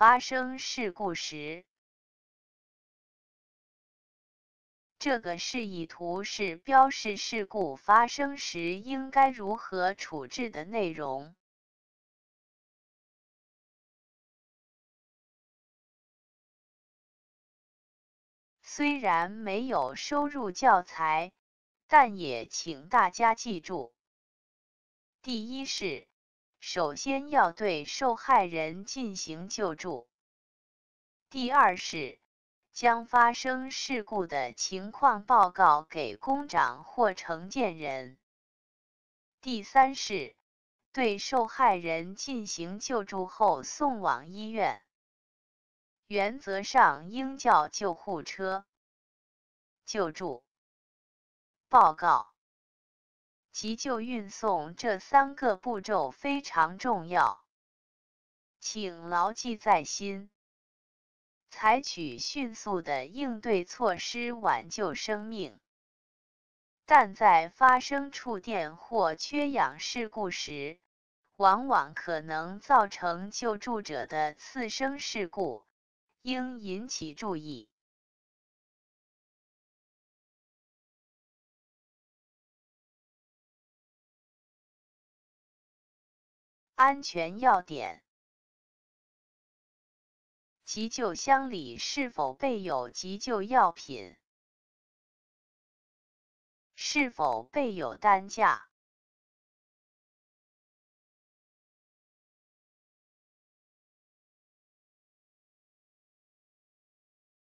发生事故时，这个示意图是标示事故发生时应该如何处置的内容。虽然没有收入教材，但也请大家记住：第一是。首先要对受害人进行救助。第二是将发生事故的情况报告给工长或承建人。第三是对受害人进行救助后送往医院，原则上应叫救护车救助、报告。急救运送这三个步骤非常重要，请牢记在心，采取迅速的应对措施挽救生命。但在发生触电或缺氧事故时，往往可能造成救助者的次生事故，应引起注意。安全要点：急救箱里是否备有急救药品？是否备有担架？